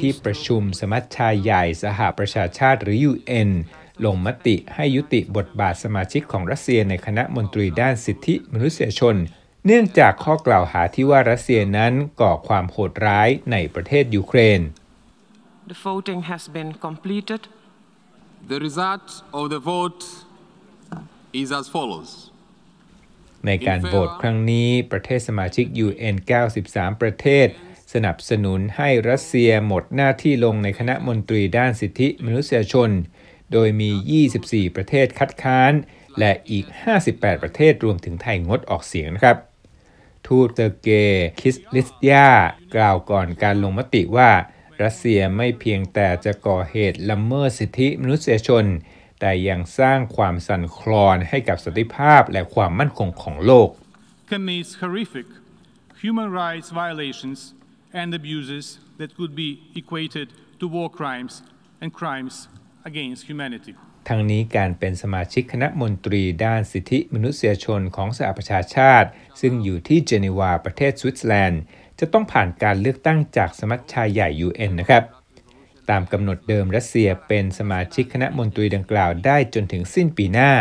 ที่ประชุมสมัชชาใหญ่สหประชาชาติหรือ UN ลงมติให้ยุติบทบาทสมาชิกของรัสเซียในคณะมนตรีด้านสิทธิมนุษยชน เนื่องจากข้อกล่าวหาที่ว่ารัสเซียนั้นก่อความโหดร้ายในประเทศยูเครน The voting has been completed. The result of the vote is as follows. ในการโหวตครั้งนี้ประเทศสมาชิก UN 93 ประเทศ สนับสนุนให้รัสเซียหมดหน้าที่ลงในคณะมนตรีด้านสิทธิมนุษยชน โดยมี 24 ประเทศคัดค้าน และอีก 58 ประเทศรวมถึงไทยงดออกเสียงนะครับ ทูตเตอร์เกคิสลิสยา กล่าวก่อนการลงมติว่า รัสเซียไม่เพียงแต่จะก่อเหตุละเมิดสิทธิมนุษยชนแต่ยังสร้างความสั่นคลอนให้กับสติภาพและความมั่นคงของโลก c s horrific human rights violations and abuses that could be equated to war crimes and crimes against humanity ทั้งนี้การเป็นสมาชิกคณะมนตรีด้านสิทธิมนุษยชนของสหประชาชาติ ซึ่งอยู่ที่เจนีวาประเทศสวิตเซอร์แลนด์ จะต้องผ่านการเลือกตั้งจากสมัชชาใหญ่ UN นะครับตามกำหนดเดิมรัสเซียเป็นสมาชิกคณะมนตรีดังกล่าวได้จนถึงสิ้นปีหน้า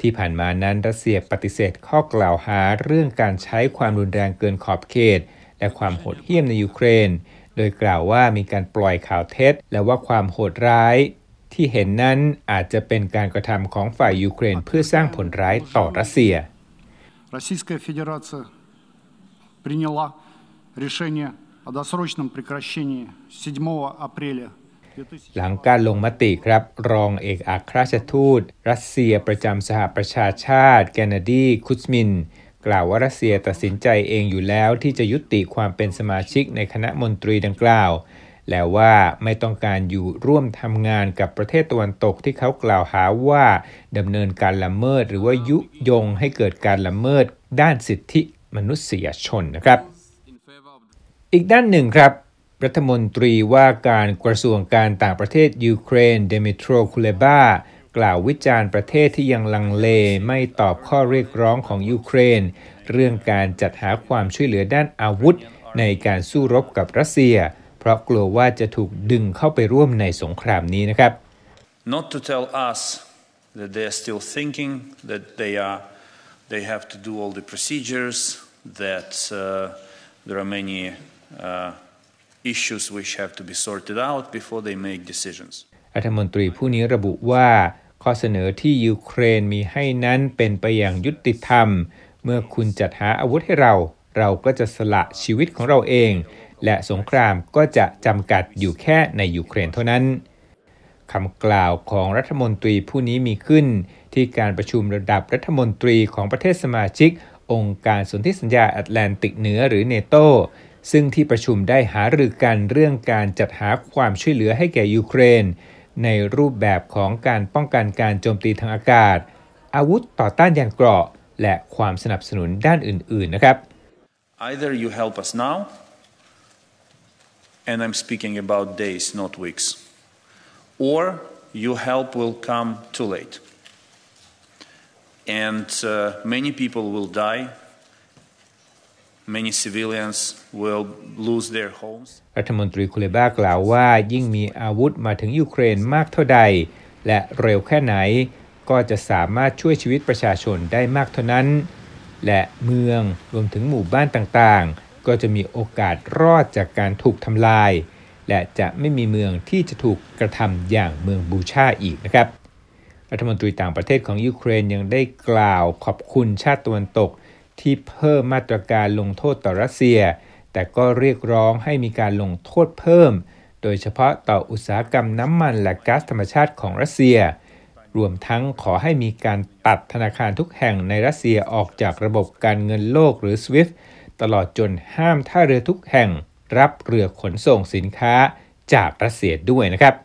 ที่ผ่านมานั้นรัสเซียปฏิเสธข้อกล่าวหาเรื่องการใช้ความรุนแรงเกินขอบเขต และความโหดเหี้ยมในยูเครน โดยกล่าวว่ามีการปล่อยข่าวเท็จ และว่าความโหดร้ายที่เห็นนั้นอาจจะเป็นการกระทำของฝ่ายยูเครนเพื่อสร้างผลร้ายต่อรัสเซีย Российская ф е ั е р а ц и я п р и н я решение о досрочном прекращении 7 апреля หลังการลงมติครับ รองเอกอัครราชทูต รัสเซียประจำสหประชาชาติแกนาดี คุสมิน กล่าวว่ารัสเซียตัดสินใจเองอยู่แล้วที่จะยุติความเป็นสมาชิกในคณะมนตรีดังกล่าว แล้วว่าไม่ต้องการอยู่ร่วมทำงานกับประเทศตะวันตกที่เขากล่าวหาว่าดำเนินการละเมิด หรือว่ายุยงให้เกิดการละเมิด ด้านสิทธิมนุษยชนนะครับอีกด้านหนึ่งครับ รัฐมนตรีว่าการกระทรวงการต่างประเทศ ยูเครนเดมิโรคูเลบา กล่าววิจารณ์ประเทศที่ยังลังเลไม่ตอบข้อเรียกร้องของยูเครน เรื่องการจัดหาความช่วยเหลือด้านอาวุธในการสู้รบกับรัสเซีย เพราะกลัวว่าจะถูกดึงเข้าไปร่วมในสงครามนี้นะครับ Not to tell us that they are still thinking that they are they have to do all the procedures that uh, there are many issues which have to be sorted out before they make decisions รัฐมนตรีผู้นี้ระบุว่า ข้อเสนอที่ยูเครนมีให้นั้นเป็นไปอย่างยุติธรรม เมื่อคุณจัดหาอาวุธให้เรา เราก็จะสละชีวิตของเราเอง และสงครามก็จะจำกัดอยู่แค่ในยูเครนเท่านั้นคำกล่าวของรัฐมนตรีผู้นี้มีขึ้นที่การประชุมระดับรัฐมนตรีของประเทศสมาชิกองค์การสนธิสัญญาแอตแลนติกเหนือหรือเนโตซึ่งที่ประชุมได้หารือกันเรื่องการจัดหาความช่วยเหลือให้แก่ยูเครน ในรูปแบบของการป้องกันการโจมตีทางอากาศ อาวุธต่อต้านยานเกราะและความสนับสนุนด้านอื่นๆนะครับ Either you help us now and I'm speaking about days not weeks or your help will come too late and uh, many people will die. Many civilians will lose their homes. รัฐมนตรีคุเลบากล่าวว่ายิ่งมีอาวุธมาถึงยูเครนมากเท่าใด และเร็วแค่ไหน ก็จะสามารถช่วยชีวิตประชาชนได้มากเท่านั้น และเมืองรวมถึงหมู่บ้านต่างๆ ก็จะมีโอกาสรอดจากการถูกทำลาย และจะไม่มีเมืองที่จะถูกกระทำอย่างเมืองบูชาอีกนะครับรัฐมนตรีต่างประเทศของยูเครนยังได้กล่าวขอบคุณชาติตะวันตกที่เพิ่มมาตรการลงโทษต่อรัสเซีย แต่ก็เรียกร้องให้มีการลงโทษเพิ่ม โดยเฉพาะต่ออุตสาหกรรมน้ำมันและก๊าซธรรมชาติของรัสเซีย รวมทั้งขอให้มีการตัดธนาคารทุกแห่งในรัสเซียออกจากระบบการเงินโลกหรือ SWIFT ตลอดจนห้ามท่าเรือทุกแห่งรับเรือขนส่งสินค้าจากรัสเซียด้วยนะครับ